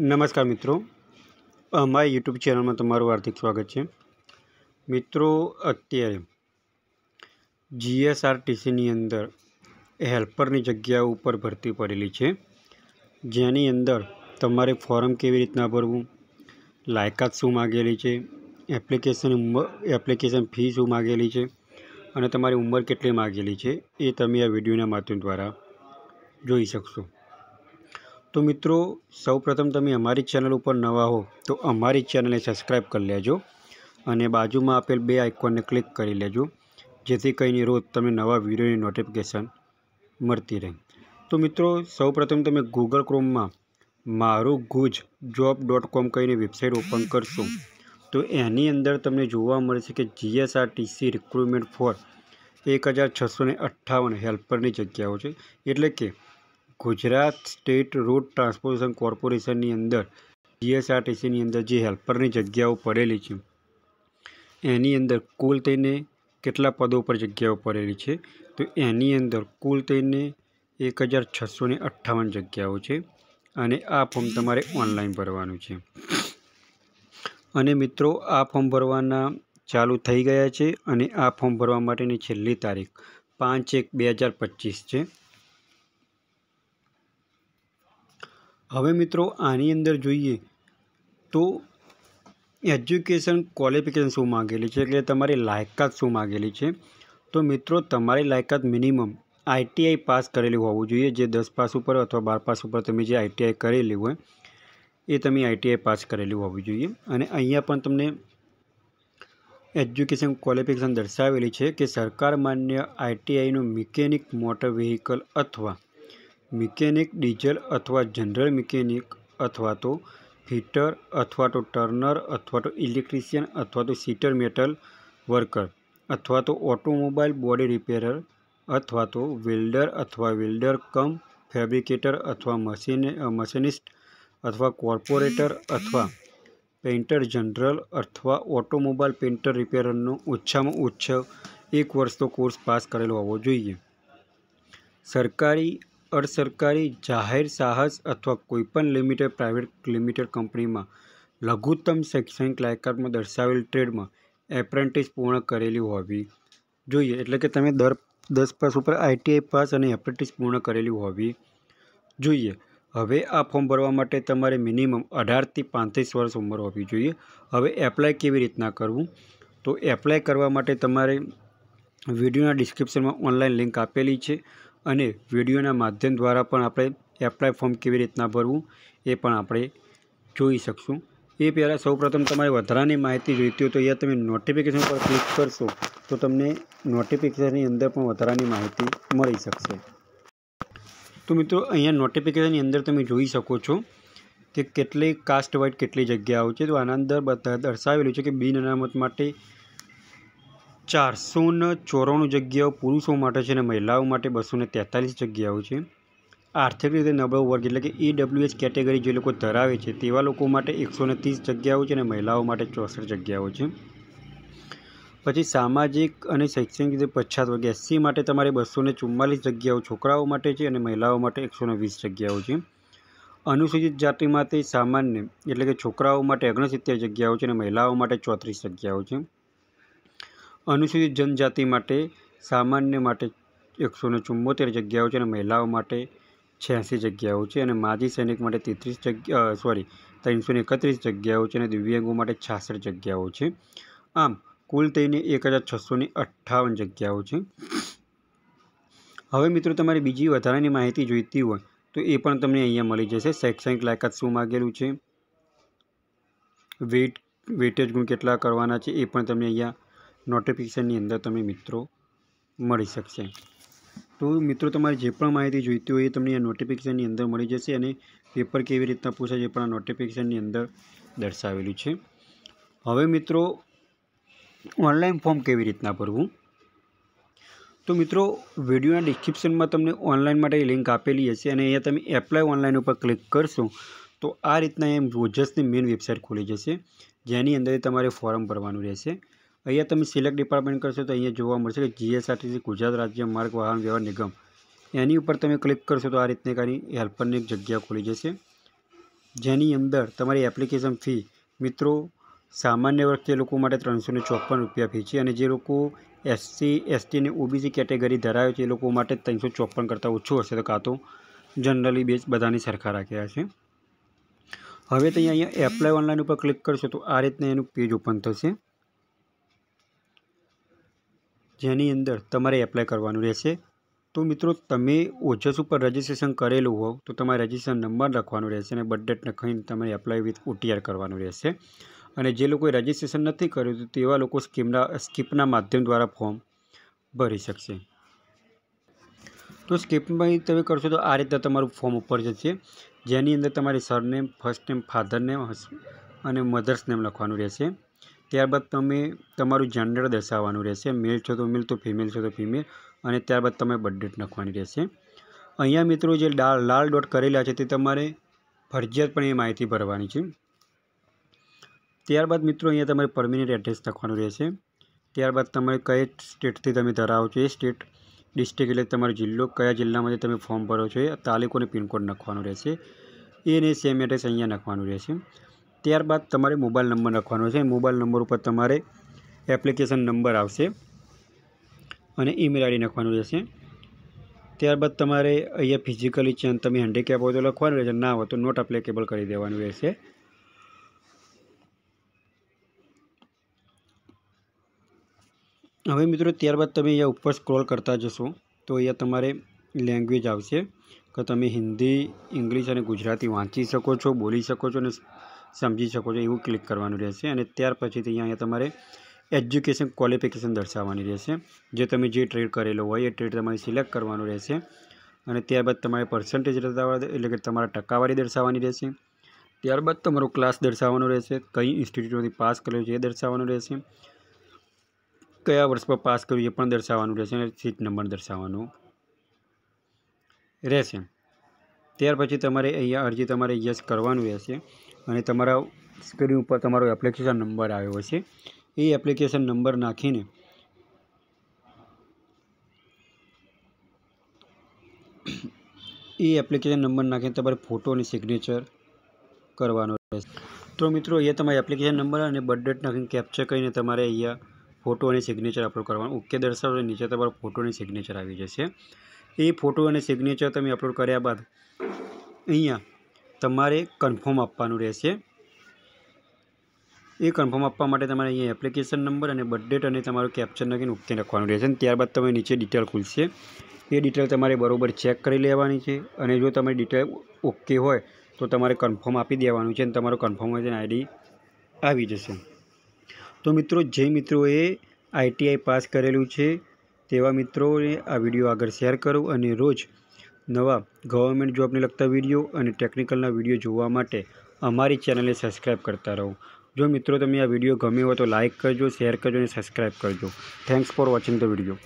નમસ્કાર મિત્રો અમારી યુટ્યુબ ચેનલમાં તમારું હાર્દિક સ્વાગત છે મિત્રો અત્યારે જીએસઆરટીસીની અંદર હેલ્પરની જગ્યા ઉપર ભરતી પડેલી છે જેની અંદર તમારે ફોર્મ કેવી રીતના ભરવું લાયકાત શું માગેલી છે એપ્લિકેશન ઉંમર એપ્લિકેશન ફી શું માગેલી છે અને તમારી ઉંમર કેટલી માગેલી છે એ તમે આ વિડીયોના માધ્યમ દ્વારા જોઈ શકશો તો મિત્રો સૌપ્રથમ તમે અમારી ચેનલ ઉપર નવા હો તો અમારી ચેનલને સબસ્ક્રાઈબ કરી લેજો અને બાજુમાં આપેલ બે આઇકોનને ક્લિક કરી લેજો જેથી કરીને રોજ તમને નવા વિડીયોની નોટિફિકેશન મળતી રહે તો મિત્રો સૌપ્રથમ તમે ગૂગલ ક્રોમમાં મારું ગુજ જોબ ડોટ કોમ કહીને વેબસાઇટ ઓપન કરશો તો એની અંદર તમને જોવા મળશે કે જીએસઆરટીસી રિક્રુટમેન્ટ ફોર એક હજાર છસોને અઠ્ઠાવન હેલ્પરની જગ્યાઓ છે એટલે કે ગુજરાત સ્ટેટ રોડ ટ્રાન્સપોર્ટેશન કોર્પોરેશનની અંદર જીએસઆરટીસીની અંદર જે હેલ્પરની જગ્યાઓ પડેલી છે એની અંદર કુલ થઈને કેટલા પદો પર જગ્યાઓ પડેલી છે તો એની અંદર કુલ થઈને એક હજાર છસો અઠ્ઠાવન જગ્યાઓ છે અને આ ફોર્મ તમારે ઓનલાઈન ભરવાનું છે અને મિત્રો આ ફોર્મ ભરવાના ચાલુ થઈ ગયા છે અને આ ફોર્મ ભરવા માટેની છેલ્લી તારીખ પાંચ એક બે હજાર પચીસ છે હવે મિત્રો આની અંદર જોઈએ તો એજ્યુકેશન ક્વોલિફિકેશન શું માગેલી છે એટલે તમારી લાયકાત શું માગેલી છે તો મિત્રો તમારી લાયકાત મિનિમમ આઈટીઆઈ પાસ કરેલી હોવું જોઈએ જે દસ પાસ ઉપર અથવા બાર પાસ ઉપર તમે જે આઈટીઆઈ કરેલી હોય એ તમે આઈટીઆઈ પાસ કરેલી હોવી જોઈએ અને અહીંયા પણ તમને એજ્યુકેશન ક્વોલિફિકેશન દર્શાવેલી છે કે સરકાર માન્ય આઈટીઆઈનું મિકેનિક મોટર વ્હીકલ અથવા મિકેનિક ડીઝલ અથવા જનરલ મિકેનિક અથવા તો ફિટર અથવા તો ટર્નર અથવા તો ઇલેક્ટ્રિશિયન અથવા તો સીટર મેટલ વર્કર અથવા તો ઓટોમોબાઈલ બોડી રિપેરર અથવા તો વેલ્ડર અથવા વેલ્ડર કમ ફેબ્રિકેટર અથવા મશીન મશીનિસ્ટ અથવા કોર્પોરેટર અથવા પેઇન્ટર જનરલ અથવા ઓટોમોબાઈલ પેઇન્ટર રિપેરરનો ઓછામાં ઓછો એક વર્ષનો કોર્સ પાસ કરેલો હોવો જોઈએ સરકારી અરસરકારી જાહેર સાહસ અથવા કોઈપણ લિમિટેડ પ્રાઇવેટ લિમિટેડ કંપનીમાં લઘુત્તમ શૈક્ષણિક લાયકાતમાં દર્શાવેલ ટ્રેડમાં એપ્રેન્ટિસ પૂર્ણ કરેલી હોવી જોઈએ એટલે કે તમે દર દસ પાસ ઉપર આઈટીઆઈ પાસ અને એપ્રેન્ટિસ પૂર્ણ કરેલી હોવી જોઈએ હવે આ ફોર્મ ભરવા માટે તમારે મિનિમમ અઢારથી પાંત્રીસ વર્ષ ઉંમર હોવી જોઈએ હવે એપ્લાય કેવી રીતના કરવું તો એપ્લાય કરવા માટે તમારે વિડીયોના ડિસ્ક્રિપ્શનમાં ઓનલાઈન લિંક આપેલી છે અને વિડીયોના માધ્યમ દ્વારા પણ આપણે એપ્લાય ફોર્મ કેવી રીતના ભરવું એ પણ આપણે જોઈ શકશું એ પહેલાં સૌપ્રથમ તમારે વધારાની માહિતી જોઈતી હોય તો અહીંયા તમે નોટિફિકેશન પર ક્લિક કરશો તો તમને નોટિફિકેશનની અંદર પણ વધારાની માહિતી મળી શકશે તો મિત્રો અહીંયા નોટિફિકેશનની અંદર તમે જોઈ શકો છો કે કેટલી કાસ્ટ વાઇઝ કેટલી જગ્યાઓ છે તો આના અંદર બધા દર્શાવેલું છે કે બિન અનામત માટે ચારસોને ચોરાણું જગ્યાઓ પુરુષો માટે છે અને મહિલાઓ માટે બસો ને તેતાલીસ જગ્યાઓ છે આર્થિક રીતે નબળો વર્ગ એટલે કે ઈડબ્લ્યુએચ e કેટેગરી જે લોકો ધરાવે છે તેવા લોકો માટે એકસો ને ત્રીસ જગ્યાઓ છે અને મહિલાઓ માટે ચોસઠ જગ્યાઓ છે પછી સામાજિક અને શૈક્ષણિક રીતે પછાત વર્ગ એસસી માટે તમારે બસો ને ચુમ્માલીસ જગ્યાઓ છોકરાઓ માટે છે અને મહિલાઓ માટે એકસો ને વીસ જગ્યાઓ છે અનુસૂચિત જાતિ માટે સામાન્ય એટલે કે છોકરાઓ માટે ઓગણસિત્તેર જગ્યાઓ છે અને મહિલાઓ માટે ચોત્રીસ જગ્યાઓ છે અનુસૂચિત જનજાતિ માટે સામાન્ય માટે એકસો ને ચુંમોતેર જગ્યાઓ છે અને મહિલાઓ માટે છ્યાસી જગ્યાઓ છે અને માજી સૈનિક માટે તેત્રીસ જગ્યા સોરી ત્રણસો એકત્રીસ જગ્યાઓ છે અને દિવ્યાંગો માટે છાસઠ જગ્યાઓ છે આમ કુલ થઈને એક હજાર છસો ને અઠ્ઠાવન જગ્યાઓ છે હવે મિત્રો તમારે બીજી વધારાની માહિતી જોઈતી હોય તો એ પણ તમને અહીંયા મળી જશે શૈક્ષણિક લાયકાત શું માગેલું છે વેટ વેટેજ ગુણ કેટલા કરવાના છે એ પણ તમને અહીંયા નોટિફિકેશનની અંદર તમે મિત્રો મળી શકશે તો મિત્રો તમારે જે પણ માહિતી જોઈતી હોય એ તમને આ નોટિફિકેશનની અંદર મળી જશે અને પેપર કેવી રીતના પૂછાય છે પણ આ નોટિફિકેશનની અંદર દર્શાવેલું છે હવે મિત્રો ઓનલાઈન ફોર્મ કેવી રીતના ભરવું તો મિત્રો વિડીયોના ડિસ્ક્રિપ્શનમાં તમને ઓનલાઈન માટે લિંક આપેલી હશે અને અહીંયા તમે એપ્લાય ઓનલાઈન ઉપર ક્લિક કરશો તો આ રીતના એમ રોજસની મેઇન વેબસાઇટ ખોલી જશે જેની અંદર તમારે ફોર્મ ભરવાનું રહેશે અહીંયા તમે સિલેક્ટ ડિપાર્ટમેન્ટ કરશો તો અહીંયા જોવા મળશે કે જીએસઆરટીસી ગુજરાત રાજ્ય માર્ગ વાહન વ્યવહાર નિગમ એની ઉપર તમે ક્લિક કરશો તો આ રીતની કાની હેલ્પરની એક જગ્યા ખોલી જશે જેની અંદર તમારી એપ્લિકેશન ફી મિત્રો સામાન્ય વર્ગના લોકો માટે ત્રણસો ચોપન રૂપિયા ફી છે અને જે લોકો એસસી એસટી અને ઓબીસી કેટેગરી ધરાવે છે એ લોકો માટે ત્રણસો ચોપ્પન કરતાં ઓછું હશે તો કાં તો જનરલી બેચ બધાની સરખા રાખ્યા છે હવે તો અહીંયા એપ્લાય ઓનલાઈન ઉપર ક્લિક કરશો તો આ રીતના એનું પેજ ઓપન થશે જેની અંદર તમારે એપ્લાય કરવાનું રહેશે તો મિત્રો તમે ઓજસ ઉપર રજિસ્ટ્રેશન કરેલું હોવ તો તમારે રજિસ્ટ્રેશન નંબર લખવાનો રહેશે અને ડેટ લખીને તમારે એપ્લાય વિથ ઓટીઆર કરવાનું રહેશે અને જે લોકોએ રજિસ્ટ્રેશન નથી કર્યું તો તેવા લોકો સ્કીમના સ્કીપના માધ્યમ દ્વારા ફોર્મ ભરી શકશે તો સ્કીપમાં તમે કરશો તો આ રીતે તમારું ફોર્મ ઉપર જશે જેની અંદર તમારી surname first name father name અને મધર્સ નેમ લખવાનું રહેશે ત્યારબાદ તમે તમારું જનરેટર દર્શાવવાનું રહેશે મેલ છો તો મેલ તો ફિમેલ છો તો ફિમેલ અને ત્યારબાદ તમે બર્થ નાખવાની રહેશે અહીંયા મિત્રો જે લાલ ડોટ કરેલા છે તે તમારે ફરજિયાતપણે એ માહિતી ભરવાની છે ત્યારબાદ મિત્રો અહીંયા તમારે પરમિનન્ટ એડ્રેસ લખવાનું રહેશે ત્યારબાદ તમારે કઈ સ્ટેટથી તમે ધરાવો છો એ સ્ટેટ ડિસ્ટ્રિક્ટ એટલે તમારો જિલ્લો કયા જિલ્લામાંથી તમે ફોર્મ ભરો છો એ તાલુકો અને પિનકોડ નાખવાનો રહેશે એને સેમ એડ્રેસ અહીંયા નાખવાનું રહેશે ત્યારબાદ તમારે મોબાઈલ નંબર લખવાનો છે મોબાઈલ નંબર ઉપર તમારે એપ્લિકેશન નંબર આવશે અને ઈમેલ આઈડી નાખવાનું રહેશે ત્યારબાદ તમારે અહીંયા ફિઝિકલી ચેન તમે હેન્ડીકેપ હોય તો લખવાનું રહેશે ના હોય તો નોટ એપ્લિકેબલ કરી દેવાનું રહેશે હવે મિત્રો ત્યારબાદ તમે અહીંયા ઉપર સ્ક્રોલ કરતા જશો તો અહીંયા તમારે લેંગ્વેજ આવશે કે તમે હિન્દી ઇંગ્લિશ અને ગુજરાતી વાંચી શકો છો બોલી શકો છો અને સમજી શકો છો એવું ક્લિક કરવાનું રહેશે અને ત્યાર પછી અહીંયા તમારે એજ્યુકેશન ક્વોલિફિકેશન દર્શાવવાની રહેશે જે તમે જે ટ્રેડ કરેલો હોય એ ટ્રેડ તમારે સિલેક્ટ કરવાનું રહેશે અને ત્યારબાદ તમારે પર્સન્ટેજ એટલે કે તમારા ટકાવારી દર્શાવવાની રહેશે ત્યારબાદ તમારો ક્લાસ દર્શાવવાનો રહેશે કઈ ઇન્સ્ટિટ્યૂટમાંથી પાસ કર્યું છે એ દર્શાવવાનું રહેશે કયા વર્ષમાં પાસ કર્યું એ પણ દર્શાવવાનું રહેશે અને સીટ નંબર દર્શાવવાનો રહેશે ત્યાર પછી તમારે અહીંયા અરજી તમારે યસ કરવાનું રહેશે અને તમારા સ્ક્રીન ઉપર તમારો એપ્લિકેશન નંબર આવ્યો છે એ એપ્લિકેશન નંબર નાખીને એ એપ્લિકેશન નંબર નાખીને તમારે ફોટોની સિગ્નેચર કરવાનો રહેશે તો મિત્રો અહીંયા તમારે એપ્લિકેશન નંબર અને બર્થ ડેટ નાખીને કેપ્ચર કરીને તમારે અહીંયા ફોટો અને સિગ્નેચર અપલોડ કરવાનું ઓકે દર્શાવો નીચે તમારો ફોટોની સિગ્નેચર આવી જશે એ ફોટો અને સિગ્નેચર તમે અપલોડ કર્યા બાદ અહીંયા તમારે કન્ફર્મ આપવાનું રહેશે એ કન્ફર્મ આપવા માટે તમારે અહીંયા એપ્લિકેશન નંબર અને બર્થડેટ અને તમારું કેપ્ચર નાખીને ઉકેલી નાખવાનું રહેશે અને ત્યારબાદ તમે નીચે ડિટેલ ખુલશે એ ડિટેલ તમારે બરાબર ચેક કરી લેવાની છે અને જો તમારી ડિટેલ ઓકે હોય તો તમારે કન્ફર્મ આપી દેવાનું છે અને તમારો કન્ફર્મેશન આઈડી આવી જશે તો મિત્રો જે મિત્રોએ આઈટીઆઈ પાસ કરેલું છે તેવા મિત્રોને આ વિડીયો આગળ શેર કરો અને રોજ નવા ગવર્મેન્ટ જોબને લગતા વિડીયો અને ટેકનિકલના વિડીયો જોવા માટે અમારી ચેનલને સબસ્ક્રાઈબ કરતા રહો જો મિત્રો તમે આ વિડીયો ગમ્યો હોય તો લાઇક કરજો શેર કરજો અને સબસ્ક્રાઈબ કરજો thanks for watching the video